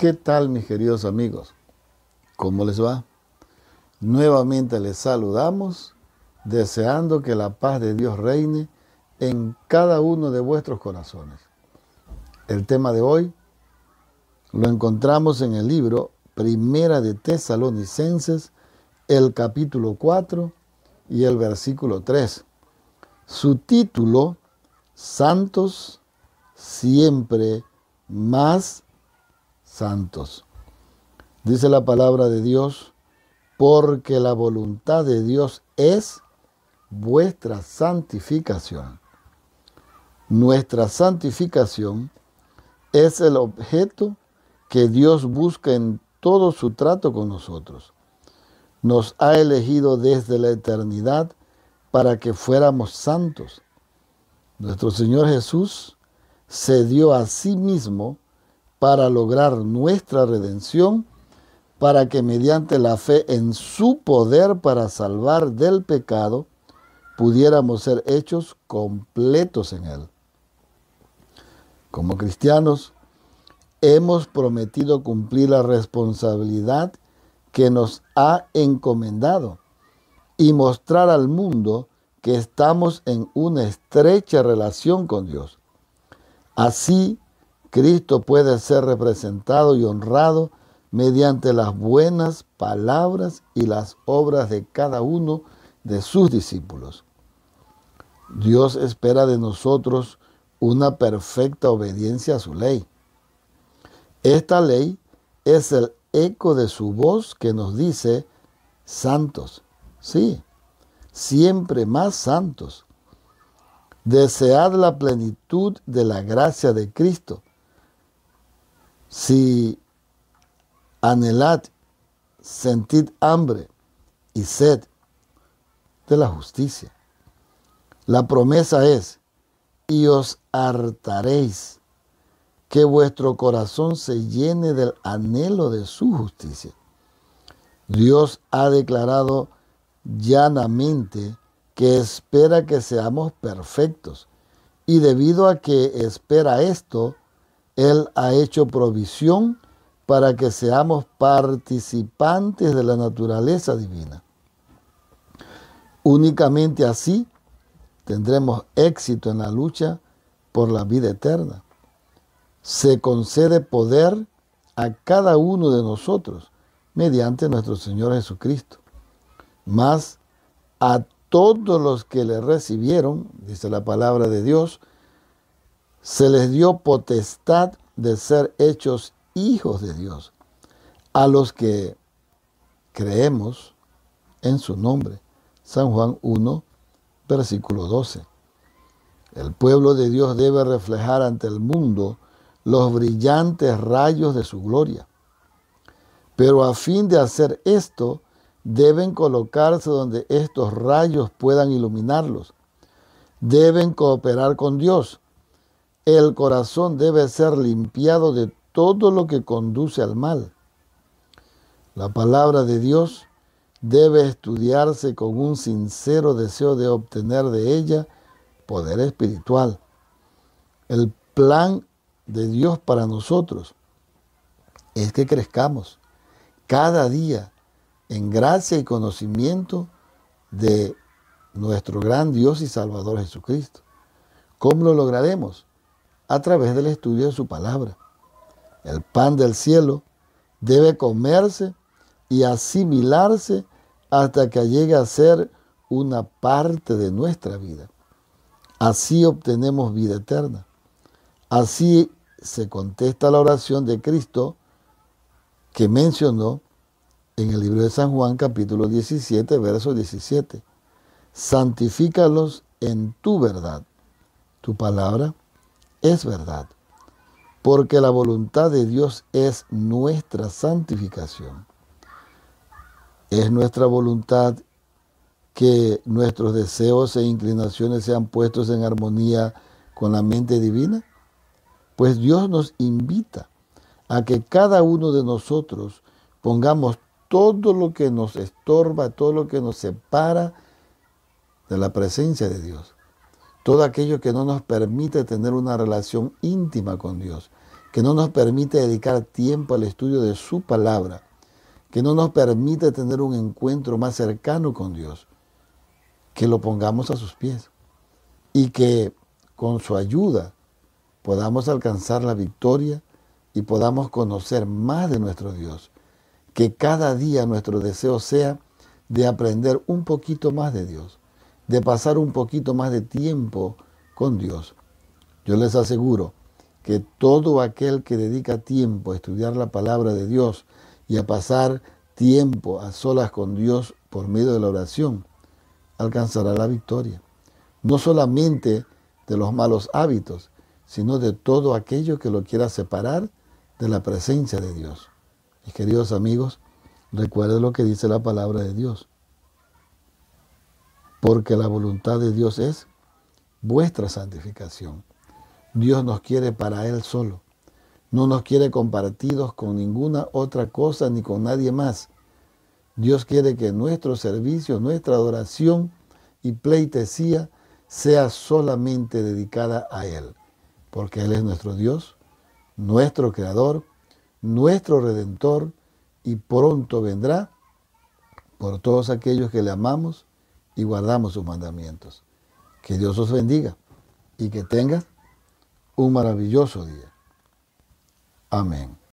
¿Qué tal mis queridos amigos? ¿Cómo les va? Nuevamente les saludamos deseando que la paz de Dios reine en cada uno de vuestros corazones. El tema de hoy lo encontramos en el libro Primera de Tesalonicenses, el capítulo 4 y el versículo 3. Su título, Santos siempre más santos. Dice la palabra de Dios, porque la voluntad de Dios es vuestra santificación. Nuestra santificación es el objeto que Dios busca en todo su trato con nosotros. Nos ha elegido desde la eternidad para que fuéramos santos. Nuestro Señor Jesús se dio a sí mismo para lograr nuestra redención, para que mediante la fe en su poder para salvar del pecado, pudiéramos ser hechos completos en Él. Como cristianos, hemos prometido cumplir la responsabilidad que nos ha encomendado y mostrar al mundo que estamos en una estrecha relación con Dios. Así Cristo puede ser representado y honrado mediante las buenas palabras y las obras de cada uno de sus discípulos. Dios espera de nosotros una perfecta obediencia a su ley. Esta ley es el eco de su voz que nos dice, santos, sí, siempre más santos. Desead la plenitud de la gracia de Cristo si anhelad, sentid hambre y sed de la justicia. La promesa es, y os hartaréis, que vuestro corazón se llene del anhelo de su justicia. Dios ha declarado llanamente que espera que seamos perfectos, y debido a que espera esto, él ha hecho provisión para que seamos participantes de la naturaleza divina. Únicamente así tendremos éxito en la lucha por la vida eterna. Se concede poder a cada uno de nosotros mediante nuestro Señor Jesucristo. Mas a todos los que le recibieron, dice la palabra de Dios, se les dio potestad de ser hechos hijos de Dios a los que creemos en su nombre. San Juan 1, versículo 12. El pueblo de Dios debe reflejar ante el mundo los brillantes rayos de su gloria. Pero a fin de hacer esto, deben colocarse donde estos rayos puedan iluminarlos. Deben cooperar con Dios el corazón debe ser limpiado de todo lo que conduce al mal. La palabra de Dios debe estudiarse con un sincero deseo de obtener de ella poder espiritual. El plan de Dios para nosotros es que crezcamos cada día en gracia y conocimiento de nuestro gran Dios y Salvador Jesucristo. ¿Cómo lo lograremos? a través del estudio de su palabra. El pan del cielo debe comerse y asimilarse hasta que llegue a ser una parte de nuestra vida. Así obtenemos vida eterna. Así se contesta la oración de Cristo que mencionó en el libro de San Juan capítulo 17, verso 17. Santifícalos en tu verdad. Tu palabra es verdad, porque la voluntad de Dios es nuestra santificación. Es nuestra voluntad que nuestros deseos e inclinaciones sean puestos en armonía con la mente divina? Pues Dios nos invita a que cada uno de nosotros pongamos todo lo que nos estorba, todo lo que nos separa de la presencia de Dios todo aquello que no nos permite tener una relación íntima con Dios, que no nos permite dedicar tiempo al estudio de su palabra, que no nos permite tener un encuentro más cercano con Dios, que lo pongamos a sus pies y que con su ayuda podamos alcanzar la victoria y podamos conocer más de nuestro Dios. Que cada día nuestro deseo sea de aprender un poquito más de Dios de pasar un poquito más de tiempo con Dios. Yo les aseguro que todo aquel que dedica tiempo a estudiar la palabra de Dios y a pasar tiempo a solas con Dios por medio de la oración, alcanzará la victoria. No solamente de los malos hábitos, sino de todo aquello que lo quiera separar de la presencia de Dios. Mis queridos amigos, recuerden lo que dice la palabra de Dios porque la voluntad de Dios es vuestra santificación. Dios nos quiere para Él solo. No nos quiere compartidos con ninguna otra cosa ni con nadie más. Dios quiere que nuestro servicio, nuestra adoración y pleitesía sea solamente dedicada a Él, porque Él es nuestro Dios, nuestro Creador, nuestro Redentor y pronto vendrá por todos aquellos que le amamos y guardamos sus mandamientos. Que Dios os bendiga y que tengas un maravilloso día. Amén.